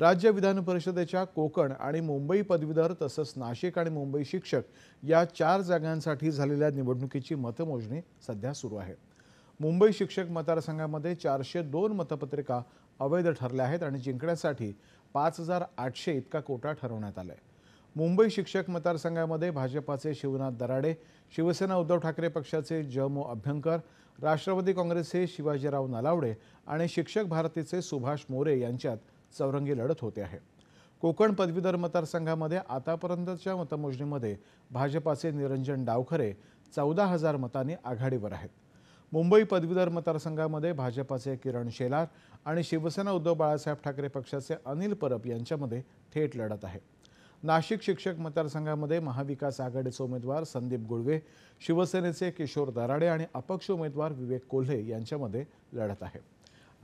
राज्य विधान परिषदेच्या कोकण आणि मुंबई पदवीधर तसंच नाशिक आणि मुंबई शिक्षक या चार जागांसाठी झालेल्या निवडणुकीची मतमोजणी सध्या सुरू आहे मुंबई शिक्षक मतदारसंघामध्ये चारशे दोन मतपत्रिका अवैध ठरल्या आहेत आणि जिंकण्यासाठी पाच हजार आठशे इतका कोटा ठरवण्यात आला आहे मुंबई शिक्षक मतदारसंघामध्ये भाजपाचे शिवनाथ दराडे शिवसेना उद्धव ठाकरे पक्षाचे जमो अभ्यंकर राष्ट्रवादी काँग्रेसचे शिवाजीराव नलावडे आणि शिक्षक भारतीचे सुभाष मोरे यांच्यात चौरंगी लढत होते आहे कोकण पदवीधर मतदारसंघामध्ये आतापर्यंतच्या मतमोजणीमध्ये भाजपाचे निरंजन डावखरे चौदा हजार मतांनी आघाडीवर आहेत मुंबई पदवीधर मतदारसंघामध्ये भाजपाचे किरण शेलार आणि शिवसेना उद्धव बाळासाहेब ठाकरे पक्षाचे अनिल परब यांच्यामध्ये थेट लढत आहे नाशिक शिक्षक मतदारसंघामध्ये महाविकास आघाडीचे उमेदवार संदीप गुळवे शिवसेनेचे किशोर दराडे आणि अपक्ष उमेदवार विवेक कोल्हे यांच्यामध्ये लढत आहे